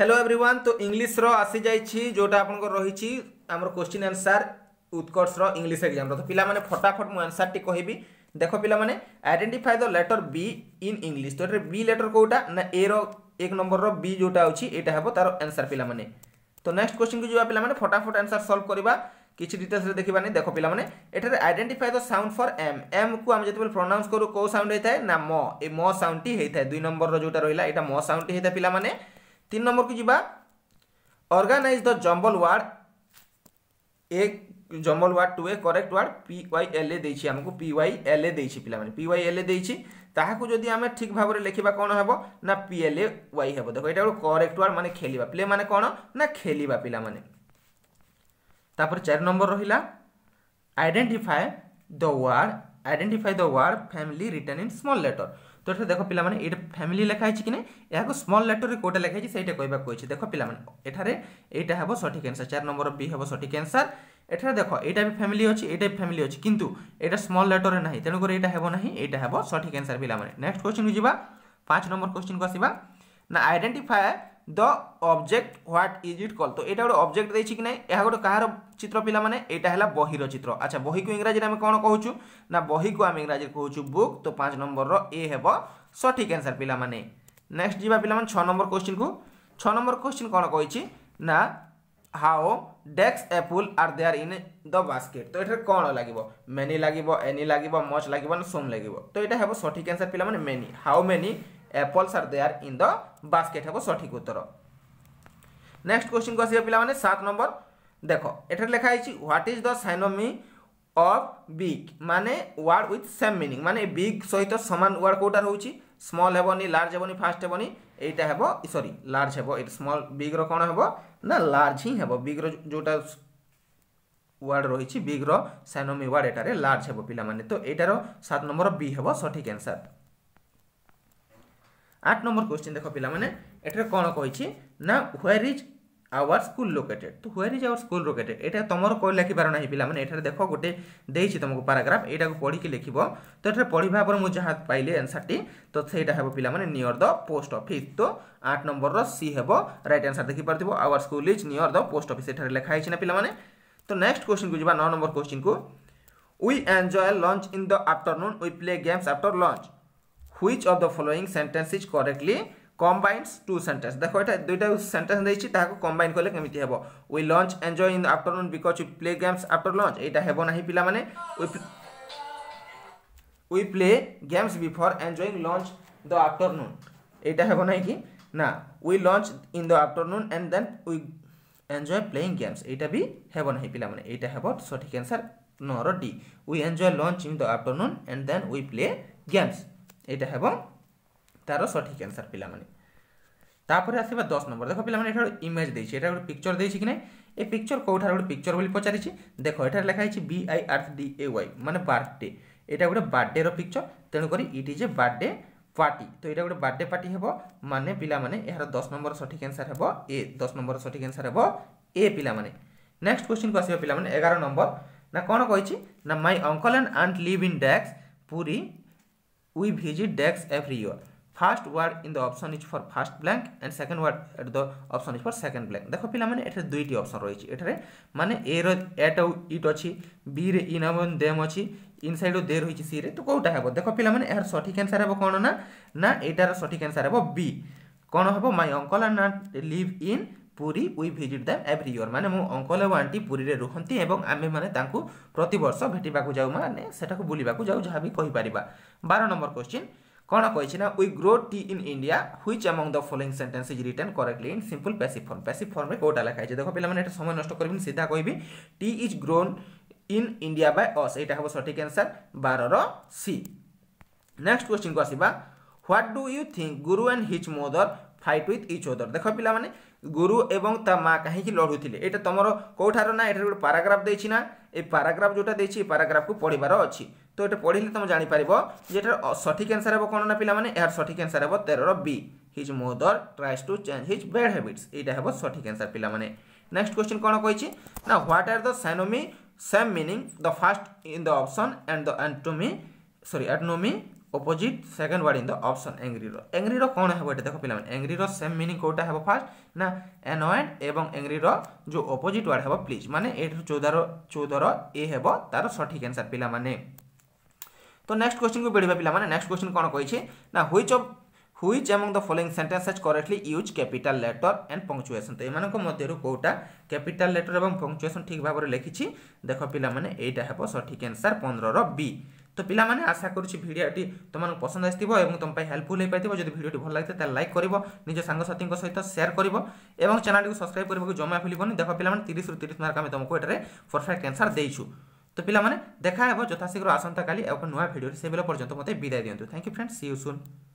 Hello everyone तो English रो आसी जाइछि जोटा आपन को रहिछि हमर क्वेश्चन आंसर उत्कर्ष रो इंग्लिश एग्जाम रो तो पिला माने फटाफट मु आंसर टी कहबी देखो पिला माने identify the letter B in English तो बी लेटर कोटा ना ए रो एक नंबर रो बी जोटा अछि एटा हबो तार आंसर पिला माने तो नेक्स्ट क्वेश्चन को जुवा पिला माने फटाफट आंसर सॉल्व करबा किसी डिटेल्स रे देखिबानी देखो पिला माने एठारे identify the sound for M M को हम जतबे प्रोनाउंस करू को साउंड हेथाय ना म ए म साउंड टी हेथाय दुई नंबर रो जोटा रहिला एटा म साउंड टी हेथाय पिला माने তিন নম্বরକୁ ଯିବା organise the jumble word a jumble word to a correct word P Y L A ଦେଇଛି ଆମକୁ ପି ୱାଇ ଏଲ୍ ଏ ଦେଇଛି ପିଲାମାନେ ପି ୱାଇ ଏଲ୍ ଏ ଦେଇଛି ତାହାକୁ ଯଦି ଆମେ ଠିକ୍ ଭାବରେ ଲେଖିବା କ'ଣ ହେବ ନା ପି ଏଲ୍ ଏ ୱାଇ ହେବ ଦେଖ ଏଇଟା ଗୋଟେ କରେକ୍ଟ ୱାର୍ଡ଼ ମାନେ ଖେଳିବା ପ୍ଲେ ମାନେ କ'ଣ ନା ଖେଳିବା ପିଲାମାନେ ତାପରେ ଚାରି ନମ୍ବର ରହିଲା identify the word identify the word family written in small letter তো এটা দেখ পিলামানে এটা ফ্যামিলি লেখা হয়েছে কি এখন স্মল লেটরে কোটা লেখা হয়েছে সেইটা কইবাক কইছে দেখ পিলামানে এঠারে এইটা হব সঠিক আনসার চার নম্বর বি হব সঠিক আনসার এঠারে দেখো এটা বি ফ্যামিলি আছে এটা ফ্যামিলি আছে কিন্তু এটা স্মল লেটরে না তেণু করে এটা হব না এটা হব সঠিক আনসার পিলামানে নেক্সট কোশ্চিন যা পাঁচ নম্বর কোশ্চিন কু আসবা না identify the object what is it କଲ୍ ତ ଏଇଟା ଗୋଟେ ଅବଜେକ୍ଟ ଦେଇଛି କି ନାହିଁ ଏହା ଗୋଟେ କାହାର ଚିତ୍ର ପିଲାମାନେ ଏଇଟା ହେଲା ବହିର ଚିତ୍ର ଆଚ୍ଛା ବହିକୁ ଇଂରାଜୀରେ ଆମେ କ'ଣ କହୁଛୁ ନା ବହିକୁ ଆମେ ଇଂରାଜୀରେ କହୁଛୁ ବୁକ୍ ତ ପାଞ୍ଚ ନମ୍ବରର ଏ ହେବ ସଠିକ୍ ଆନ୍ସର୍ ପିଲାମାନେ ନେକ୍ସଟ ଯିବା ପିଲାମାନେ ଛଅ ନମ୍ବର କୋଶ୍ଚିନ୍କୁ ଛଅ ନମ୍ବର କୋଶ୍ଚିନ୍ କ'ଣ କହିଛି ନା ହାଓ ଡେକ୍ସ apple are there in the basket ତ ଏଠାରେ କ'ଣ ଲାଗିବ ମେନି ଲାଗିବ ଏନି ଲାଗିବ ମଚ୍ ଲାଗିବ ନା ସୋମ୍ ଲାଗିବ ତ ଏଇଟା ହେବ ସଠିକ୍ ଆନ୍ସର୍ ପିଲାମାନେ many how many apples are there in the basket হব সঠিক উত্তর নেক্সট কোশ্চিন কু আসবে পিলামানে সাত নম্বর দেখ এটার লেখা হয়েছে what is the synonym of big মানে ওয়ার্ড উইথ সেম মিনিং মানে বিগ সহিত সমান ওয়ার্ড কোটা রয়েছে স্মল হবনি লার্জ হবনি ফাস্ট হবনি এইটা হব সরি লার্জ হব এটা স্মল বিগ্র কোণ হব না লার্জ হি হব বিগ্র যেটা ওয়ার্ড রয়েছে বিগ্র সাইনোমি ওয়ার্ড এটারে লার্জ হব পিলামানে তো এটার সাত নম্বর বি হব সঠিক আনসার আট নম্বর কোশ্চিন দেখ পিলামানে এটারে କ'ଣ କହିଛି ନା where is our school located তো where is our school located এটা তোমার কেউ লেখিপার না পিলা মানে এখানে দেখ গোটে দিয়েছি তোমাকে প্যারাগ্রাফ এইটা পড়িকি লিখব তো এটা পড়া পরে মু যা পাইলি আনসারটি তো সেইটা হব পিলা মানে নিয়র দ পোস্ট অফিস তো আট নম্বর সি হব রাইট আনসার দেখিপার our school is near the post office এখানে লেখা হয়েছে না পিলা মানে তো নেক্সট কোশ্চিন কু যা ন নম্বর কোশ্চিন কু we enjoy lunch in the afternoon we play games after lunch which of the following sentence is correctly combines two sentence দেখো এটা দুইটা সেন্টেন্স দিয়েছি তাহলে কম্বাইন করলে কমিটি হব we lunch enjoy in afternoon because we play games after lunch এইটা হব না পিলা মানে we play games before enjoying lunch the afternoon এইটা হব না কি না we lunch in the afternoon and then we enjoy playing games এইটা বি হব না পিলা মানে এইটা হব সঠিক অ্যান্সার নর D we enjoy lunch in the afternoon and then we play games এইটা হব তার সঠিক আনসার পিলামানে তাপরে আসবে দশ নম্বর দেখ পিলামানে মানে এটা গোটে ইমেজ দিয়েছি এটা গোটে পিকচর দিয়েছি কি না এই পিকচর কোথায় গোটে পিকচর বলে পচারিছি দেখ এটা লেখা হয়েছে B I R D A Y মানে বার্থডে এটা গোটে বার্থডের পিকচর তেণুকরি it is a birthday party তো এটা গোটে বার্থডে পার্টি হব মানে পিলামানে এর দশ নম্বর সঠিক আনসার হব এ দশ নম্বর সঠিক আনসার হব এ পিলামানে নেক্সট কোশ্চিন আসবে পিলামানে এগারো নম্বর না କ'ଣ কইছি না my uncle and aunt live in ଡ୍ୟାକ୍ସ Puri we visit DAX every year. First word in the option is for first blank and second word at the option is for second blank. দেখো পিলামানে এটারে দুইটি অপশন রয়েছে এটারে মানে এ র এট ইট অছি B রে ইন এবং দেম অছি ইনসাইড ও দে রয়েছে সি রে তো কোটা হব দেখো পিলামানে এর সঠিক অ্যানসার হব কোন না না এটার সঠিক অ্যানসার হব বি কোন হব মাই অঙ্কল আর না live in Puri we visit them every year ମାନେ ମୋ ଅଙ୍କଲ ଆଉ ଆଣ୍ଟି ପୁରୀରେ ରୁହନ୍ତି ଏବଂ ଆମେମାନେ ତାଙ୍କୁ ପ୍ରତିବର୍ଷ ଭେଟିବାକୁ ଯାଉ ମାନେ ସେଠାକୁ ବୁଲିବାକୁ ଯାଉ ଯାହା ବି କହିପାରିବା ବାର ନମ୍ବର କ୍ୱେଶ୍ଚିନ୍ କ'ଣ କହିଛି ନା we grow tea in India which among the following sentence is written correctly in simple passive form passive ଫର୍ମରେ କେଉଁଟା ଲେଖା ହେଇଛି ଦେଖ ପିଲାମାନେ ଏଇଟା ସମୟ ନଷ୍ଟ କରିବିନି ସିଧା କହିବି tea is grown in India by us এইটা হব সঠিক আনসার বারর সি নেক্সট কোশ্চিন কু আসবা what do you think Guru and his mother fight with each other ଦେଖ ପିଲାମାନେ ଗୁରୁ ଏବଂ ତା ମା କାହିଁକି ଲଢ଼ୁଥିଲେ ଏଇଟା ତମର କେଉଁଠାର ନା ଏଠାରେ ଗୋଟେ ପାରାଗ୍ରାଫ ଦେଇଛି ନା ଏ ପାରାଗ୍ରାଫ ଯେଉଁଟା ଦେଇଛି ଏ ପାରାଗ୍ରାଫକୁ ପଢ଼ିବାର ଅଛି ତ ଏଇଟା ପଢ଼ିଲେ ତୁମେ ଜାଣିପାରିବ ଯେ ଏଟାର ସଠିକ୍ ଆନ୍ସର୍ ହେବ କ'ଣ ନା ପିଲାମାନେ ଏହାର ସଠିକ୍ ଆନ୍ସର୍ ହେବ ତେରର B his mother tries to change his bad habits ଏଇଟା ହେବ ସଠିକ୍ ଆନ୍ସର୍ ପିଲାମାନେ ନେକ୍ସଟ କ୍ୱେଶ୍ଚିନ୍ କ'ଣ କହିଛି ନା what are the synonym same meaning the first in the option and the antonym sorry autonomy opposite second word in the option এঙ্গ্রির এঙ্গ্রির কোণ হব এটা দেখো পিলা এঙ্গ্রির সেম মিনিং কোটা হব ফার্স্ট না অ্যানয়েড এবং এঙ্গ্রির যে অপোজিট ওয়ার্ড হব প্লিজ মানে এঠার চৌদর চৌদর এ হব তার সঠিক আনসার পিলা মানে তো নেক্সট কোশ্চিন কু বেড়া পিলা মানে নেক্সট কোশ্চিন কোণ কইছে না which of which among the following sentence is correctly use capital letter and punctuation তো এମାନଙ୍କ ମଧ୍ୟରୁ କେଉଁଟା କ୍ୟାପିଟାଲ ଲେଟର ଏବଂ ପଙ୍କ୍ଚୁଏସନ୍ ଠିକ୍ ଭାବରେ ଲେଖିଛି ଦେଖ ପିଲାମାନେ ଏଇଟା ହେବ ସଠିକ୍ ଆନ୍ସର୍ ପନ୍ଦରର ବି তো পিলামানে আশা করছি ভিডিওটি তোমার পসন্দ আসিব এবং তোমার হেল্পফুল হয়ে যদি ভিডিওটি ভাল লাগে তাহলে লাইক করব নিজ সাংসাথী সহিত সেয়ার করব এবং চ্যানেলটি সবসক্রাইব করা জমা ভুলবনি দেখ পিলামানে তিরিশ রু তিরিশ মার্ক আমি তোমাকে এটার পরফেক্ট আনসার দিয়েছু তো পিলামানে দেখা হব যথাশীঘ্র আসন্তকালি এক নয় ভিডিওটি সেবেলা পর্যন্ত মতো বিদায় দিও thank you friends see you soon